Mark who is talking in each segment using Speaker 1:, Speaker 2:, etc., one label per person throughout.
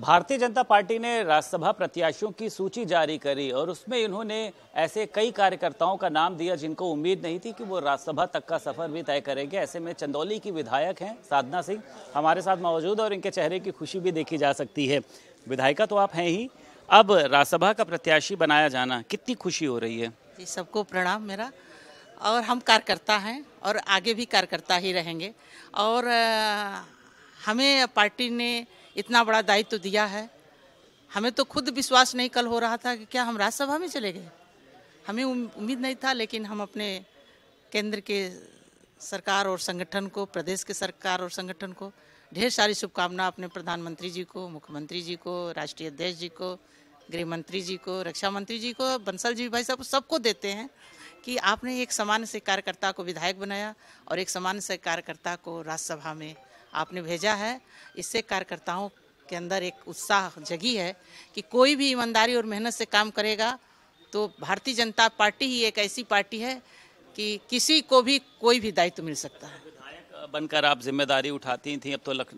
Speaker 1: भारतीय जनता पार्टी ने राज्यसभा प्रत्याशियों की सूची जारी करी और उसमें इन्होंने ऐसे कई कार्यकर्ताओं का नाम दिया जिनको उम्मीद नहीं थी कि वो राज्यसभा तक का सफर भी तय करेंगे ऐसे में चंदौली की विधायक हैं साधना सिंह हमारे साथ मौजूद और इनके चेहरे की खुशी भी देखी जा सकती है विधायिका तो आप हैं ही अब राज्यसभा का प्रत्याशी बनाया जाना कितनी खुशी हो रही है
Speaker 2: सबको प्रणाम मेरा और हम कार्यकर्ता हैं और आगे भी कार्यकर्ता ही रहेंगे और हमें पार्टी ने इतना बड़ा दायित्व तो दिया है हमें तो खुद विश्वास नहीं कल हो रहा था कि क्या हम राज्यसभा में चले गए हमें उम्मीद नहीं था लेकिन हम अपने केंद्र के सरकार और संगठन को प्रदेश के सरकार और संगठन को ढेर सारी शुभकामना अपने प्रधानमंत्री जी को मुख्यमंत्री जी को राष्ट्रीय अध्यक्ष जी को गृह मंत्री जी को रक्षा मंत्री जी को बंसल जी भाई साहब सबको देते हैं कि आपने एक सामान्य से कार्यकर्ता को विधायक बनाया और एक सामान्य से कार्यकर्ता को राज्यसभा में आपने भेजा है इससे कार्यकर्ताओं के अंदर एक उत्साह जगी है कि कोई भी ईमानदारी और मेहनत से काम करेगा तो भारतीय जनता पार्टी ही एक ऐसी पार्टी है कि किसी को भी कोई भी दायित्व मिल सकता है
Speaker 1: बनकर आप जिम्मेदारी उठाती थी अब तो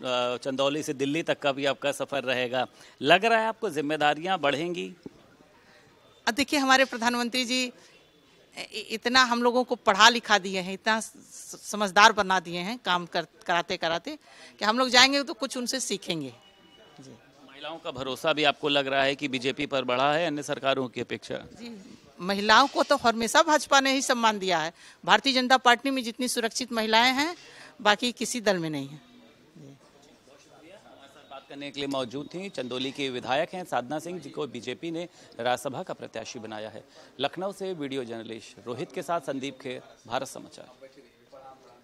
Speaker 1: चंदौली से दिल्ली तक का भी आपका सफ़र रहेगा लग रहा है आपको जिम्मेदारियाँ बढ़ेंगी
Speaker 2: देखिए हमारे प्रधानमंत्री जी इतना हम लोगों को पढ़ा लिखा दिए हैं इतना समझदार बना दिए हैं काम कर कराते कराते कि हम लोग जाएंगे तो कुछ उनसे सीखेंगे
Speaker 1: जी महिलाओं का भरोसा भी आपको लग रहा है कि बीजेपी पर बढ़ा है अन्य सरकारों की अपेक्षा
Speaker 2: जी महिलाओं को तो हमेशा भाजपा ने ही सम्मान दिया है भारतीय जनता पार्टी में जितनी सुरक्षित महिलाएं हैं बाकी किसी दल में नहीं है
Speaker 1: बात करने के लिए मौजूद थी चंदोली के विधायक हैं साधना सिंह जिनको बीजेपी ने राज्यसभा का प्रत्याशी बनाया है लखनऊ से वीडियो जर्नलिस्ट रोहित के साथ संदीप खेर भारत समाचार